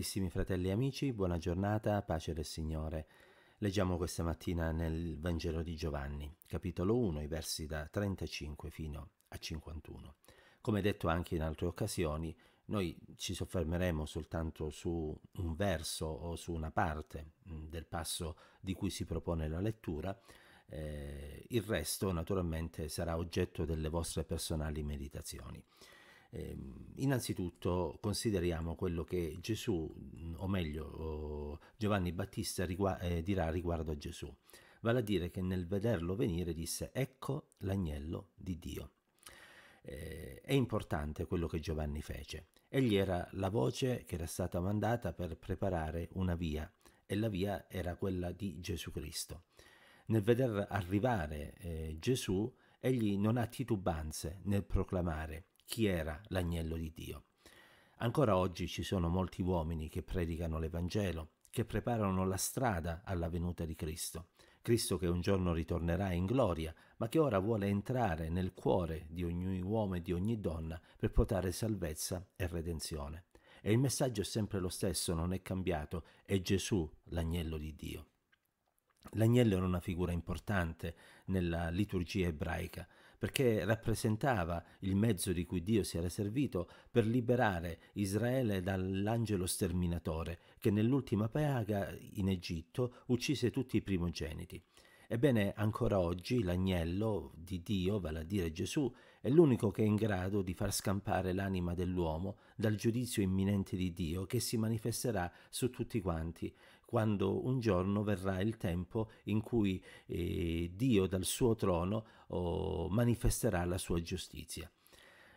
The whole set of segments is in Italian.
Carissimi fratelli e amici, buona giornata, pace del Signore. Leggiamo questa mattina nel Vangelo di Giovanni, capitolo 1, i versi da 35 fino a 51. Come detto anche in altre occasioni, noi ci soffermeremo soltanto su un verso o su una parte mm, del passo di cui si propone la lettura, eh, il resto naturalmente sarà oggetto delle vostre personali meditazioni. Eh, innanzitutto consideriamo quello che Gesù, o meglio Giovanni Battista, rigu- eh, dirà riguardo a Gesù. Vale a dire che nel vederlo venire disse, ecco l'agnello di Dio. Eh, è importante quello che Giovanni fece. Egli era la voce che era stata mandata per preparare una via e la via era quella di Gesù Cristo. Nel veder arrivare eh, Gesù, egli non ha titubanze nel proclamare chi era l'agnello di Dio. Ancora oggi ci sono molti uomini che predicano l'Evangelo, che preparano la strada alla venuta di Cristo. Cristo che un giorno ritornerà in gloria, ma che ora vuole entrare nel cuore di ogni uomo e di ogni donna per portare salvezza e redenzione. E il messaggio è sempre lo stesso, non è cambiato, è Gesù l'agnello di Dio. L'agnello era una figura importante nella liturgia ebraica perché rappresentava il mezzo di cui Dio si era servito per liberare Israele dall'angelo sterminatore che nell'ultima piaga in Egitto uccise tutti i primogeniti. Ebbene, ancora oggi l'agnello di Dio, vale a dire Gesù, è l'unico che è in grado di far scampare l'anima dell'uomo dal giudizio imminente di Dio che si manifesterà su tutti quanti quando un giorno verrà il tempo in cui eh, Dio dal suo trono oh, manifesterà la sua giustizia.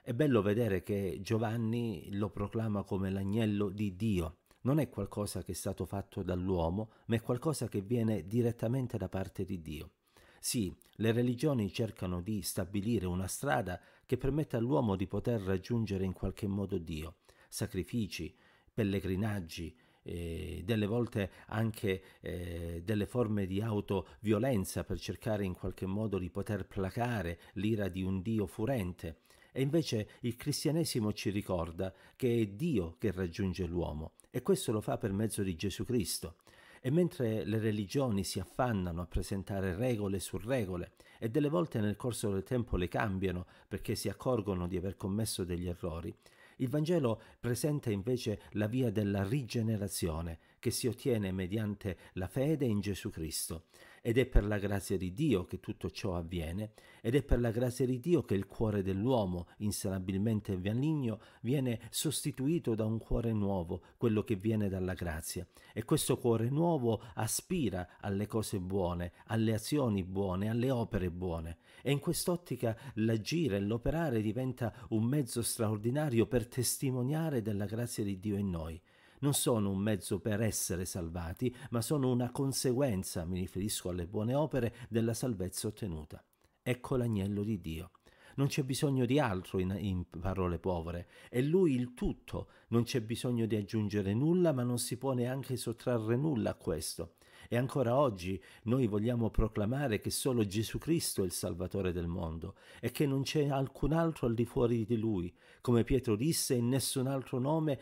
È bello vedere che Giovanni lo proclama come l'agnello di Dio. Non è qualcosa che è stato fatto dall'uomo, ma è qualcosa che viene direttamente da parte di Dio. Sì, le religioni cercano di stabilire una strada che permetta all'uomo di poter raggiungere in qualche modo Dio. Sacrifici, pellegrinaggi, eh, delle volte anche eh, delle forme di autoviolenza per cercare in qualche modo di poter placare l'ira di un Dio furente. E invece il cristianesimo ci ricorda che è Dio che raggiunge l'uomo e questo lo fa per mezzo di Gesù Cristo. E mentre le religioni si affannano a presentare regole su regole e delle volte nel corso del tempo le cambiano perché si accorgono di aver commesso degli errori, il Vangelo presenta invece la via della rigenerazione che si ottiene mediante la fede in Gesù Cristo ed è per la grazia di Dio che tutto ciò avviene ed è per la grazia di Dio che il cuore dell'uomo, insalabilmente maligno, viene sostituito da un cuore nuovo, quello che viene dalla grazia e questo cuore nuovo aspira alle cose buone, alle azioni buone, alle opere buone e in quest'ottica l'agire e l'operare diventa un mezzo straordinario per testimoniare della grazia di Dio in noi. Non sono un mezzo per essere salvati, ma sono una conseguenza, mi riferisco alle buone opere, della salvezza ottenuta. Ecco l'agnello di Dio. Non c'è bisogno di altro in, in, parole povere, è lui il tutto, non c'è bisogno di aggiungere nulla, ma non si può neanche sottrarre nulla a questo. E ancora oggi noi vogliamo proclamare che solo Gesù Cristo è il Salvatore del mondo e che non c'è alcun altro al di fuori di lui. Come Pietro disse, in nessun altro nome,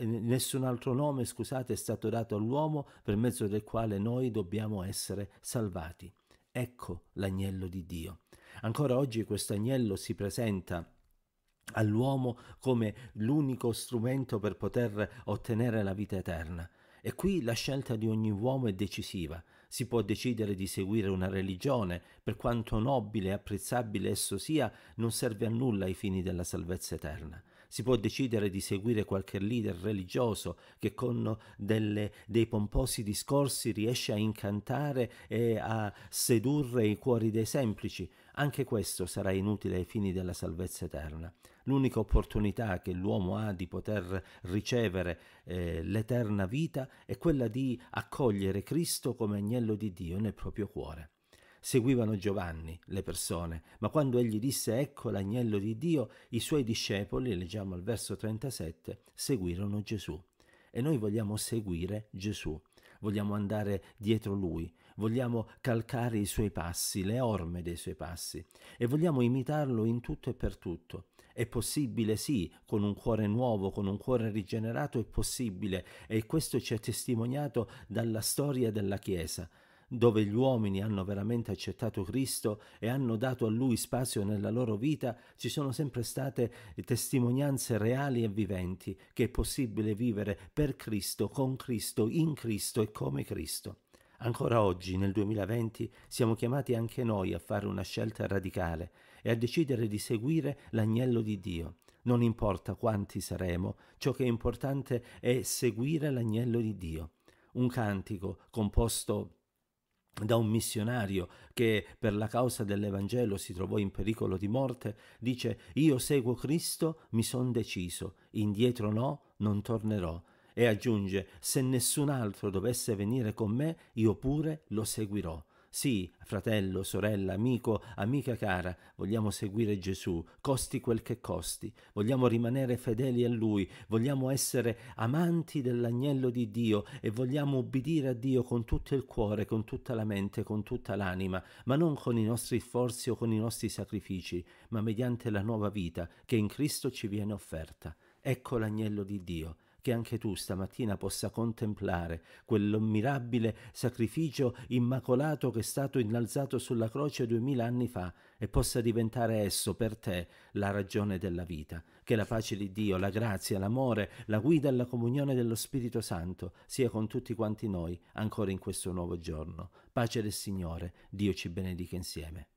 nessun altro nome scusate, è stato dato all'uomo per mezzo del quale noi dobbiamo essere salvati. Ecco l'agnello di Dio. Ancora oggi questo agnello si presenta all'uomo come l'unico strumento per poter ottenere la vita eterna. E qui la scelta di ogni uomo è decisiva. Si può decidere di seguire una religione, per quanto nobile e apprezzabile esso sia, non serve a nulla ai fini della salvezza eterna. Si può decidere di seguire qualche leader religioso che con delle, dei pomposi discorsi riesce a incantare e a sedurre i cuori dei semplici. Anche questo sarà inutile ai fini della salvezza eterna l'unica opportunità che l'uomo ha di poter ricevere eh, l'eterna vita è quella di accogliere Cristo come agnello di Dio nel proprio cuore. Seguivano Giovanni le persone, ma quando egli disse ecco l'agnello di Dio, i suoi discepoli, leggiamo il verso 37, seguirono Gesù. E noi vogliamo seguire Gesù, vogliamo andare dietro lui, vogliamo calcare i suoi passi, le orme dei suoi passi e vogliamo imitarlo in tutto e per tutto. È possibile, sì, con un cuore nuovo, con un cuore rigenerato è possibile e questo ci è testimoniato dalla storia della Chiesa dove gli uomini hanno veramente accettato Cristo e hanno dato a Lui spazio nella loro vita, ci sono sempre state testimonianze reali e viventi che è possibile vivere per Cristo, con Cristo, in Cristo e come Cristo. Ancora oggi, nel 2020, siamo chiamati anche noi a fare una scelta radicale e a decidere di seguire l'agnello di Dio. Non importa quanti saremo, ciò che è importante è seguire l'agnello di Dio. Un cantico composto da un missionario che per la causa dell'Evangelo si trovò in pericolo di morte, dice Io seguo Cristo, mi son deciso, indietro no, non tornerò, e aggiunge se nessun altro dovesse venire con me, io pure lo seguirò. Sì, fratello, sorella, amico, amica cara, vogliamo seguire Gesù, costi quel che costi, vogliamo rimanere fedeli a Lui, vogliamo essere amanti dell'agnello di Dio e vogliamo ubbidire a Dio con tutto il cuore, con tutta la mente, con tutta l'anima, ma non con i nostri sforzi o con i nostri sacrifici, ma mediante la nuova vita che in Cristo ci viene offerta. Ecco l'agnello di Dio che anche tu stamattina possa contemplare quell'ammirabile sacrificio immacolato che è stato innalzato sulla croce duemila anni fa e possa diventare esso per te la ragione della vita. Che la pace di Dio, la grazia, l'amore, la guida e la comunione dello Spirito Santo sia con tutti quanti noi ancora in questo nuovo giorno. Pace del Signore, Dio ci benedica insieme.